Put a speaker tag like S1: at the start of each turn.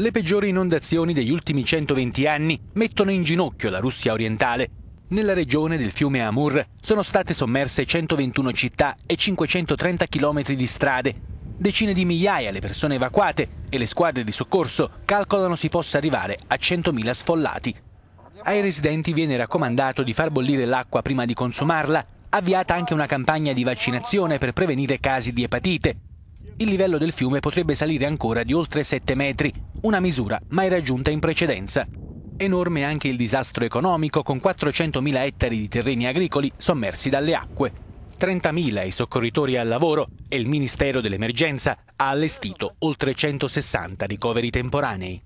S1: le peggiori inondazioni degli ultimi 120 anni mettono in ginocchio la Russia orientale. Nella regione del fiume Amur sono state sommerse 121 città e 530 km di strade. Decine di migliaia le persone evacuate e le squadre di soccorso calcolano si possa arrivare a 100.000 sfollati. Ai residenti viene raccomandato di far bollire l'acqua prima di consumarla, avviata anche una campagna di vaccinazione per prevenire casi di epatite. Il livello del fiume potrebbe salire ancora di oltre 7 metri una misura mai raggiunta in precedenza. Enorme anche il disastro economico con 400.000 ettari di terreni agricoli sommersi dalle acque. 30.000 i soccorritori al lavoro e il Ministero dell'Emergenza ha allestito oltre 160 ricoveri temporanei.